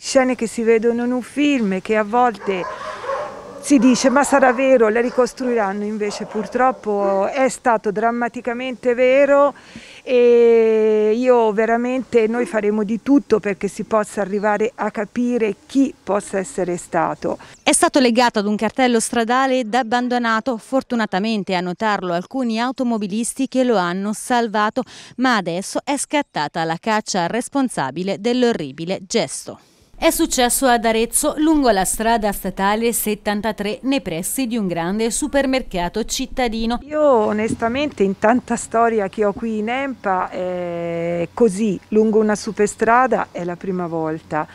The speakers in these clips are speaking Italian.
Scene che si vedono in un film che a volte si dice ma sarà vero, le ricostruiranno, invece purtroppo è stato drammaticamente vero e io veramente noi faremo di tutto perché si possa arrivare a capire chi possa essere stato. È stato legato ad un cartello stradale ed abbandonato, fortunatamente a notarlo alcuni automobilisti che lo hanno salvato, ma adesso è scattata la caccia responsabile dell'orribile gesto. È successo ad Arezzo lungo la strada statale 73 nei pressi di un grande supermercato cittadino. Io onestamente in tanta storia che ho qui in Empa, eh, così lungo una superstrada è la prima volta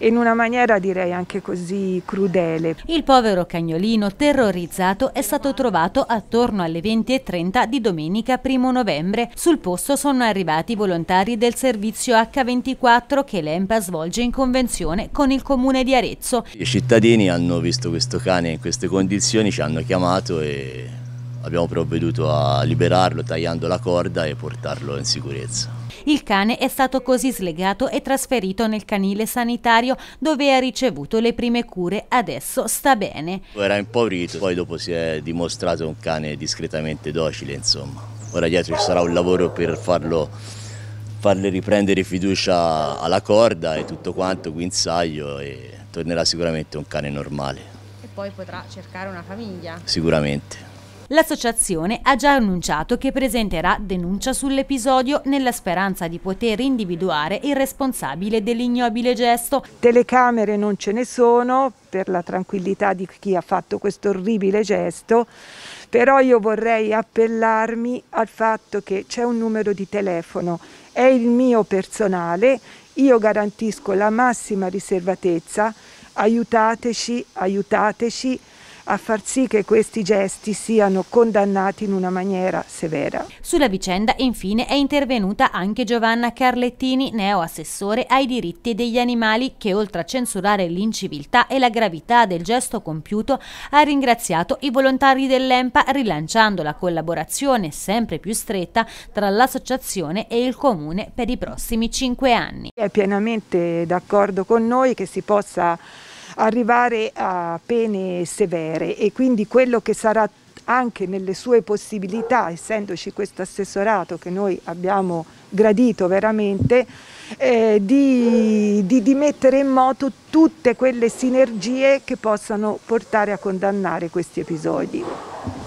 in una maniera direi anche così crudele. Il povero cagnolino terrorizzato è stato trovato attorno alle 20.30 di domenica 1 novembre. Sul posto sono arrivati i volontari del servizio H24 che l'EMPA svolge in convenzione con il comune di Arezzo. I cittadini hanno visto questo cane in queste condizioni, ci hanno chiamato e abbiamo provveduto a liberarlo tagliando la corda e portarlo in sicurezza. Il cane è stato così slegato e trasferito nel canile sanitario dove ha ricevuto le prime cure. Adesso sta bene. Era impaurito, poi dopo si è dimostrato un cane discretamente docile, insomma. Ora dietro ci sarà un lavoro per farlo farle riprendere fiducia alla corda e tutto quanto, guinzaglio e tornerà sicuramente un cane normale. E poi potrà cercare una famiglia. Sicuramente. L'associazione ha già annunciato che presenterà denuncia sull'episodio nella speranza di poter individuare il responsabile dell'ignobile gesto. Telecamere non ce ne sono per la tranquillità di chi ha fatto questo orribile gesto, però io vorrei appellarmi al fatto che c'è un numero di telefono, è il mio personale, io garantisco la massima riservatezza, aiutateci, aiutateci a far sì che questi gesti siano condannati in una maniera severa. Sulla vicenda infine è intervenuta anche Giovanna Carlettini, neoassessore ai diritti degli animali, che oltre a censurare l'inciviltà e la gravità del gesto compiuto ha ringraziato i volontari dell'EMPA rilanciando la collaborazione sempre più stretta tra l'associazione e il comune per i prossimi cinque anni. È pienamente d'accordo con noi che si possa arrivare a pene severe e quindi quello che sarà anche nelle sue possibilità, essendoci questo assessorato che noi abbiamo gradito veramente, eh, di, di, di, mettere in moto tutte quelle sinergie che possano portare a condannare questi episodi.